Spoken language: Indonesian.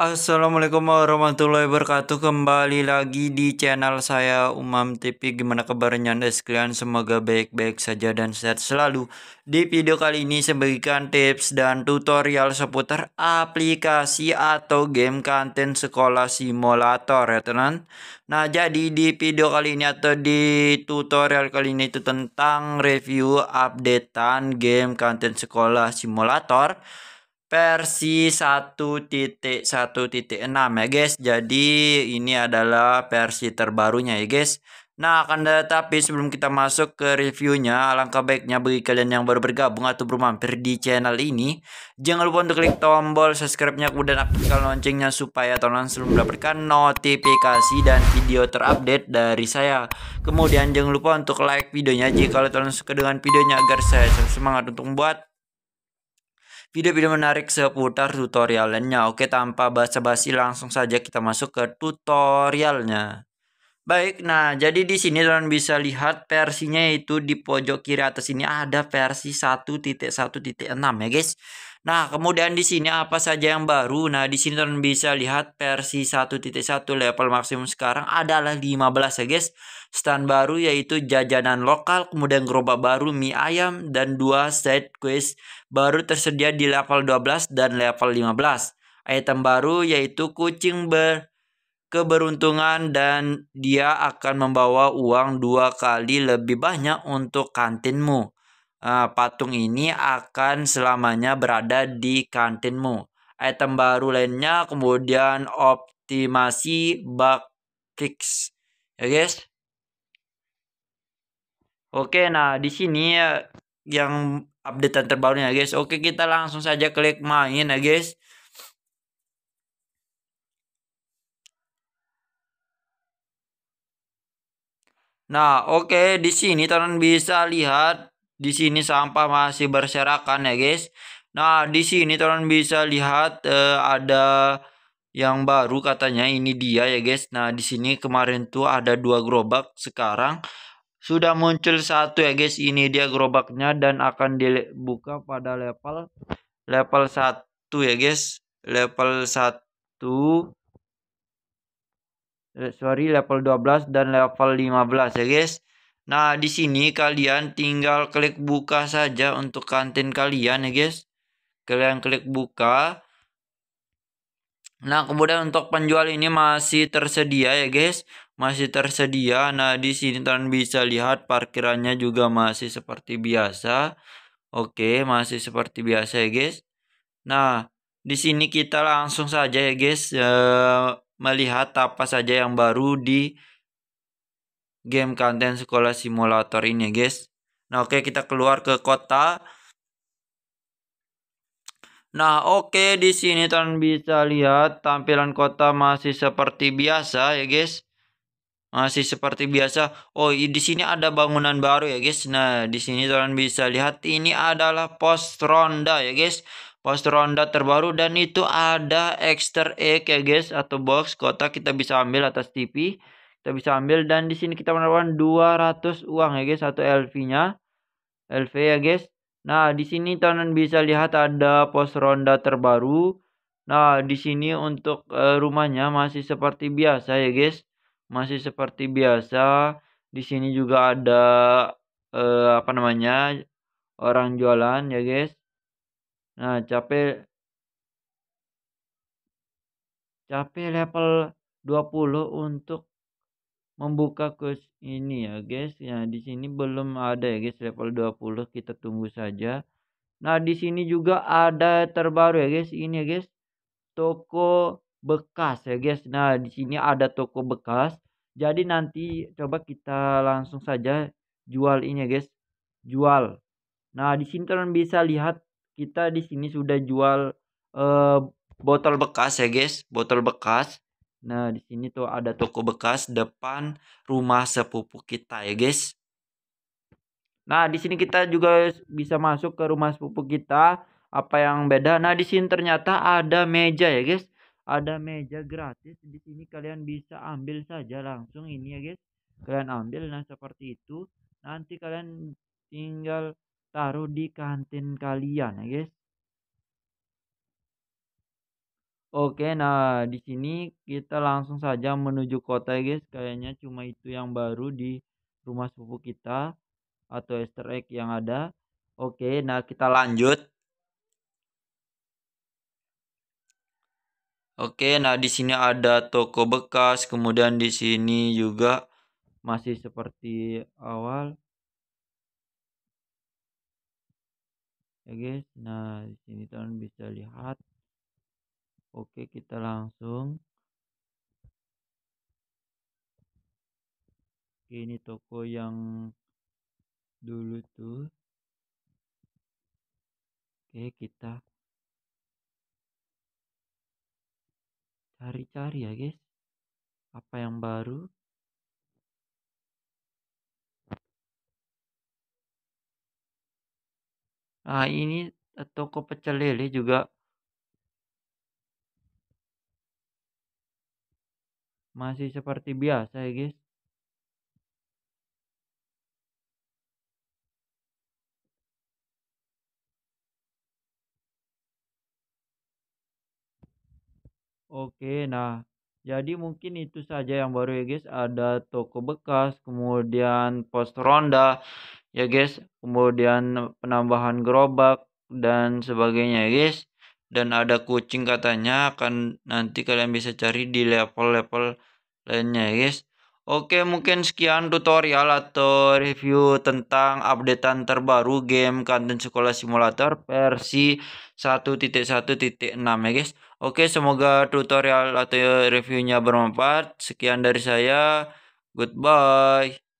Assalamualaikum warahmatullahi wabarakatuh Kembali lagi di channel saya Umam TV Gimana kabarnya anda sekalian Semoga baik-baik saja dan sehat selalu Di video kali ini saya bagikan tips dan tutorial seputar aplikasi atau game konten sekolah simulator ya teman Nah jadi di video kali ini atau di tutorial kali ini itu tentang review updatean game konten sekolah simulator versi 1.1.6 ya guys. Jadi ini adalah versi terbarunya ya guys. Nah, akan tetapi sebelum kita masuk ke reviewnya, alangkah baiknya bagi kalian yang baru bergabung atau baru mampir di channel ini, jangan lupa untuk klik tombol subscribe-nya kemudian aktifkan loncengnya supaya kalian selalu mendapatkan notifikasi dan video terupdate dari saya. Kemudian jangan lupa untuk like videonya jika kalian suka dengan videonya agar saya semangat untuk membuat video-video menarik seputar tutorialnya. Oke, tanpa basa-basi langsung saja kita masuk ke tutorialnya. Baik, nah jadi di sini kalian bisa lihat versinya itu di pojok kiri atas ini ada versi 1.1.6 ya guys. Nah, kemudian di sini apa saja yang baru? Nah, di sini kalian bisa lihat versi 1.1 level maksimum sekarang adalah 15 ya guys. Stand baru yaitu jajanan lokal, kemudian gerobak baru mie ayam dan dua side quest baru tersedia di level 12 dan level 15. Item baru yaitu kucing ber keberuntungan dan dia akan membawa uang dua kali lebih banyak untuk kantinmu. Uh, patung ini akan selamanya berada di kantinmu. Item baru lainnya kemudian optimasi bug fix. Ya guys. Oke, nah di sini ya, yang updatean terbarunya ya, guys. Oke, kita langsung saja klik main ya guys. Nah, oke okay, di sini teman bisa lihat di sini sampah masih berserakan ya, guys. Nah, di sini teman bisa lihat eh, ada yang baru katanya ini dia ya, guys. Nah, di sini kemarin tuh ada dua gerobak, sekarang sudah muncul satu ya, guys. Ini dia gerobaknya dan akan dibuka pada level level 1 ya, guys. Level 1 Eh, sorry level 12 dan level 15 ya guys. Nah, di sini kalian tinggal klik buka saja untuk kantin kalian ya guys. Kalian klik buka. Nah, kemudian untuk penjual ini masih tersedia ya guys. Masih tersedia. Nah, di sini kalian bisa lihat parkirannya juga masih seperti biasa. Oke, masih seperti biasa ya guys. Nah, di sini kita langsung saja ya guys. E melihat apa saja yang baru di game konten sekolah simulator ini guys. Nah oke okay, kita keluar ke kota. Nah, oke okay, di sini kalian bisa lihat tampilan kota masih seperti biasa ya, guys. Masih seperti biasa. Oh, di sini ada bangunan baru ya, guys. Nah, di sini kalian bisa lihat ini adalah pos ronda ya, guys post ronda terbaru dan itu ada extra egg ya guys atau box kotak kita bisa ambil atas TV kita bisa ambil dan di sini kita menawarkan 200 uang ya guys satu LV nya LV ya guys nah di sini teman bisa lihat ada post ronda terbaru nah di sini untuk eh, rumahnya masih seperti biasa ya guys masih seperti biasa di sini juga ada uh, apa namanya orang jualan ya guys Nah, capek capek level 20 untuk membuka kurs ini ya guys. Nah, di sini belum ada ya guys level 20, kita tunggu saja. Nah, di sini juga ada terbaru ya guys. Ini ya guys. Toko bekas ya guys. Nah, di sini ada toko bekas. Jadi nanti coba kita langsung saja jual ini ya guys. Jual. Nah, di sini teman bisa lihat kita di sini sudah jual uh, botol bekas ya guys, botol bekas. Nah, di sini tuh ada toko bekas depan rumah sepupu kita ya guys. Nah, di sini kita juga bisa masuk ke rumah sepupu kita. Apa yang beda? Nah, di sini ternyata ada meja ya guys. Ada meja gratis. Di sini kalian bisa ambil saja langsung ini ya guys. Kalian ambil nah seperti itu. Nanti kalian tinggal taruh di kantin kalian ya guys Oke, nah di sini kita langsung saja menuju kota ya guys. Kayaknya cuma itu yang baru di rumah sepupu kita atau Easter egg yang ada. Oke, nah kita lanjut. Oke, nah di sini ada toko bekas, kemudian di sini juga masih seperti eh, guys nah di sini teman bisa lihat oke kita langsung oke ini toko yang dulu tuh oke kita cari-cari ya guys apa yang baru nah ini eh, toko pecel lele juga masih seperti biasa ya, guys. Oke, nah jadi mungkin itu saja yang baru ya guys. Ada toko bekas, kemudian pos ronda, ya guys kemudian penambahan gerobak dan sebagainya ya guys dan ada kucing katanya akan nanti kalian bisa cari di level-level lainnya ya guys oke mungkin sekian tutorial atau review tentang updatean terbaru game kantin sekolah simulator versi 1.1.6 ya guys oke semoga tutorial atau reviewnya bermanfaat sekian dari saya goodbye